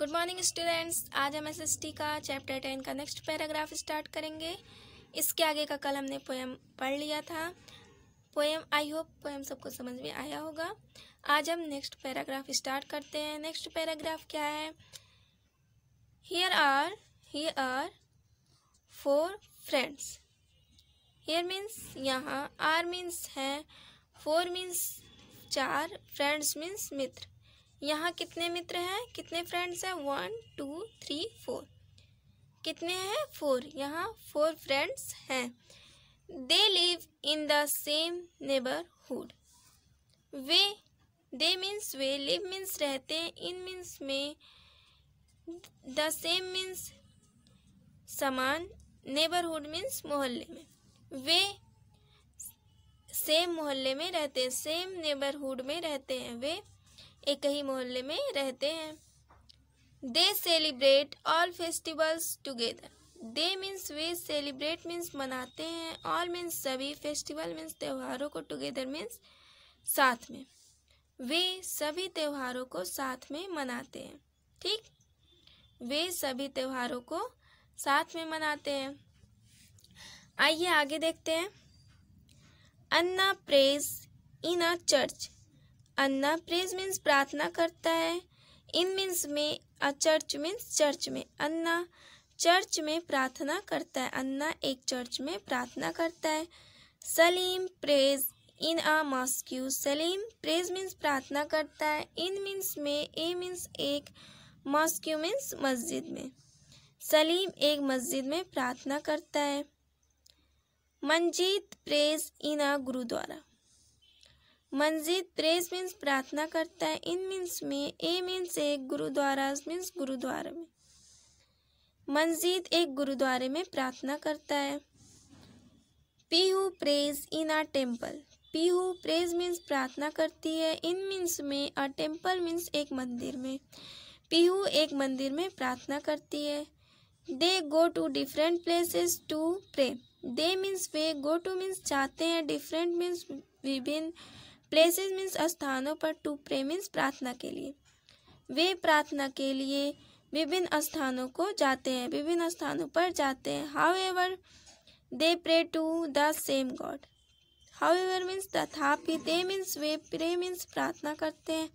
good morning students आज हम S का चैप्टर टेन का नेक्स्ट पैराग्राफ स्टार्ट करेंगे इसके आगे का कल हमने पोएम पढ़ लिया था पोएम आई होप पोएम सबको समझ में आया होगा आज हम नेक्स्ट पैराग्राफ स्टार्ट करते हैं नेक्स्ट पैराग्राफ क्या है here are here are four friends here means यहाँ आर मीन्स है फोर मीन्स चार फ्रेंड्स मीन्स मित्र यहाँ कितने मित्र हैं कितने फ्रेंड्स हैं वन टू थ्री फोर कितने हैं फोर यहाँ फोर फ्रेंड्स हैं they live in the same neighbourhood वे दे मीन्स वे लिव मीन्स रहते हैं इन मीन्स में द सेम मीन्स समान नेबरहुड मीन्स मोहल्ले में वे सेम मोहल्ले में रहते हैं सेम नेबरहुड में रहते हैं वे एक ही मोहल्ले में रहते हैं they celebrate all festivals together they means वे सेलिब्रेट मीन्स मनाते हैं ऑल मीन्स सभी फेस्टिवल मीन्स त्योहारों को टुगेदर मीन्स साथ में वे सभी त्योहारों को साथ में मनाते हैं ठीक वे सभी त्योहारों को साथ में मनाते हैं आइए आगे देखते हैं Anna prays in a church Anna prays means प्रार्थना करता है इन मीन्स में अ चर्च मीन्स चर्च में अन्ना चर्च में प्रार्थना करता है अन्ना एक चर्च में प्रार्थना करता है Salim prays in a mosque Salim prays means प्रार्थना करता है इन मीन्स में ए मीन्स एक मॉस्क्यू मीन्स मस्जिद में सलीम एक मस्जिद में प्रार्थना करता है Manjeet prays in a gurdwara Manjeet prays means प्रार्थना करता है इन मीन्स में ए मीन्स एक गुरुद्वारा मीन्स गुरुद्वारे में मंजिद एक गुरुद्वारे में प्रार्थना करता है Pihu prays in a temple Pihu prays means प्रार्थना करती है इन मीन्स में अ टेम्पल मीन्स एक मंदिर में पीहू एक मंदिर में प्रार्थना करती है they go to different places to pray they means वे गो टू मीन्स जाते हैं डिफरेंट मीन्स विभिन्न प्लेसेस मीन्स स्थानों पर टू प्रे मीन्स प्रार्थना के लिए वे प्रार्थना के लिए विभिन्न स्थानों को जाते हैं विभिन्न स्थानों पर जाते हैं however they pray to the same God however means तथापि दे मीन्स वे प्रे मीन्स प्रार्थना करते हैं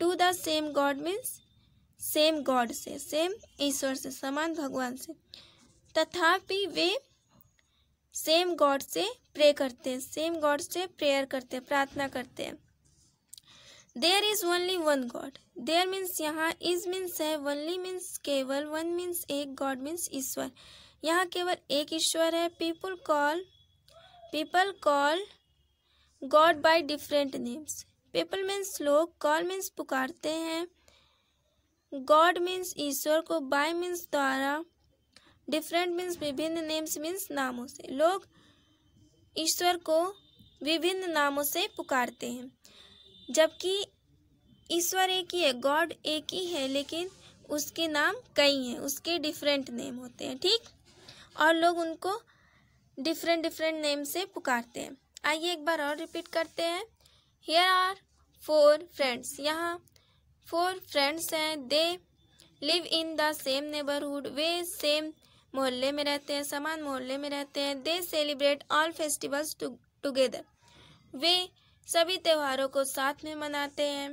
to the same God means same God से सेम ईश्वर से समान भगवान से तथापि वे सेम गॉड से प्रे करते हैं सेम गॉड से प्रेयर करते हैं प्रार्थना करते हैं there is only one God there means यहाँ इज मीन्स है वनली मीन्स केवल वन मीन्स एक गॉड मीन्स ईश्वर यहाँ केवल एक ईश्वर है people call people call God by different names people means लोग कॉल मीन्स पुकारते हैं गॉड मीन्स ईश्वर को बाय मीन्स द्वारा डिफरेंट मीन्स विभिन्न नेम्स मीन्स नामों से लोग ईश्वर को विभिन्न नामों से पुकारते हैं जबकि ईश्वर एक ही है गॉड एक ही है लेकिन उसके नाम कई हैं उसके डिफरेंट नेम होते हैं ठीक और लोग उनको डिफरेंट डिफरेंट नेम से पुकारते हैं आइए एक बार और रिपीट करते हैं हेयर आर फोर फ्रेंड्स यहाँ फोर फ्रेंड्स हैं they live in the same neighbourhood वे सेम मोहल्ले में रहते हैं समान मोहल्ले में रहते हैं they celebrate all festivals together वे सभी त्योहारों को साथ में मनाते हैं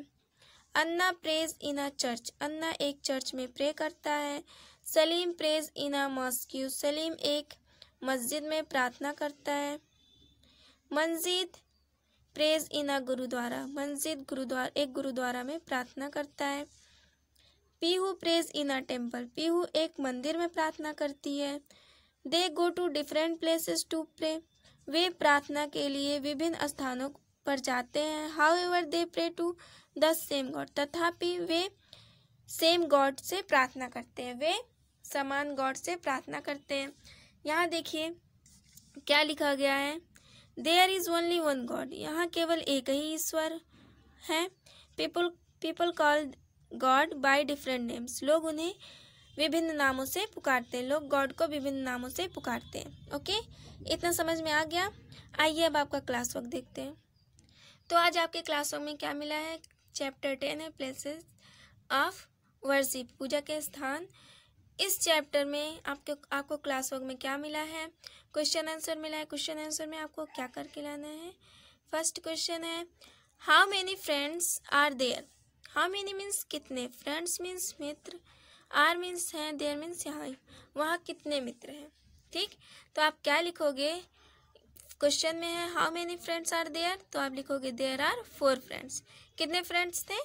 अन्ना प्रेज इन अ चर्च अन्ना एक चर्च में प्रे करता है Salim prays in a mosque Salim एक मस्जिद में प्रार्थना करता है Manjeet prays in a gurdwara Manjeet gurdwara एक गुरुद्वारा में प्रार्थना करता है Pihu prays in a temple Pihu एक मंदिर में प्रार्थना करती है they go to different places to pray वे प्रार्थना के लिए विभिन्न स्थानों पर जाते हैं however they pray to the same God तथापि वे सेम गॉड से प्रार्थना करते हैं वे समान गॉड से प्रार्थना करते हैं यहाँ देखिए क्या लिखा गया है there is only one God यहाँ केवल एक ही ईश्वर है people people call God by different names लोग उन्हें विभिन्न नामों से पुकारते हैं लोग गॉड को विभिन्न नामों से पुकारते हैं ओके इतना समझ में आ गया आइए अब आपका क्लास वर्क देखते हैं तो आज आपके क्लास वर्क में क्या मिला है चैप्टर टेन है प्लेसेस ऑफ वर्शिप पूजा के स्थान इस चैप्टर में आपके आपको क्लास वर्क में क्या मिला है क्वेश्चन आंसर मिला है क्वेश्चन आंसर में आपको क्या करके लाना है फर्स्ट क्वेश्चन है how many friends are there how many means कितने फ्रेंड्स मीन्स मित्र आर मीन्स हैं देर मीन्स यहाँ वहाँ कितने मित्र हैं ठीक तो आप क्या लिखोगे क्वेश्चन में है how many friends are there तो आप लिखोगे देयर आर फोर फ्रेंड्स कितने फ्रेंड्स थे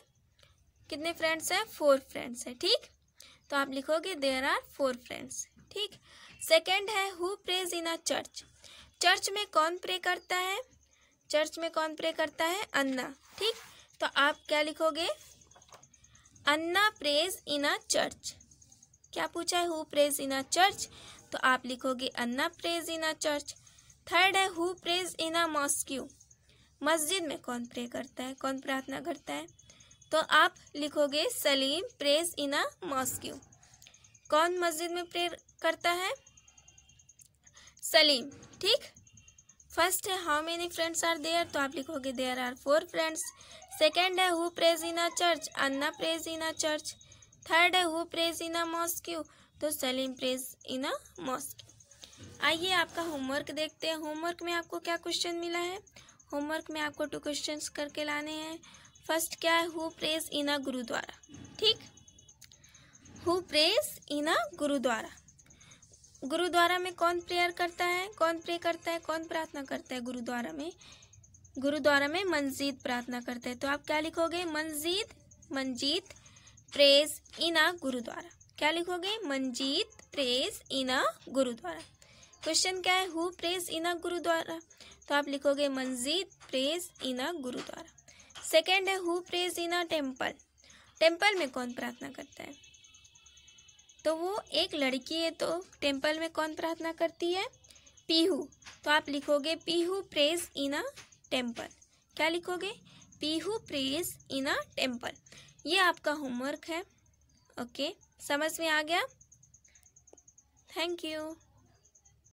कितने फ्रेंड्स हैं फोर फ्रेंड्स हैं ठीक तो आप लिखोगे देयर आर फोर फ्रेंड्स ठीक सेकेंड है who prays in a church church में कौन प्रे करता है चर्च में कौन प्रे करता है अन्ना ठीक तो आप क्या लिखोगे Anna prays in a church क्या पूछा है who prays in a church तो आप लिखोगे Anna prays in a church third है who prays in a mosque मस्जिद में कौन प्रे करता है कौन प्रार्थना करता है तो आप लिखोगे Salim prays in a mosque कौन मस्जिद में प्रे करता है सलीम ठीक फर्स्ट है how many friends are there तो आप लिखोगे there are four friends second है who prays in a church Anna prays in a church third है who prays in a mosque तो Salim prays in a mosque आइए आपका homework देखते हैं होमवर्क में आपको क्या क्वेश्चन मिला है होमवर्क में आपको टू क्वेश्चन करके लाने हैं फर्स्ट क्या है who prays in a gurdwara ठीक who prays in a gurdwara gurdwara में कौन प्रेयर करता है कौन प्रे करता है कौन प्रार्थना करता है गुरुद्वारा में गुरुद्वारा में मंजीत प्रार्थना करते हैं तो आप क्या लिखोगे Manjeet Manjeet prays in a gurdwara क्या लिखोगे Manjeet prays in a gurdwara question क्या है who prays in a gurdwara तो आप लिखोगे Manjeet prays in a gurdwara second है who prays in a temple temple में कौन प्रार्थना करता है तो वो एक लड़की है तो टेम्पल में कौन प्रार्थना करती है पीहू तो आप लिखोगे Pihu prays in a temple क्या लिखोगे Pihu prays in a temple ये आपका होमवर्क है ओके समझ में आ गया थैंक यू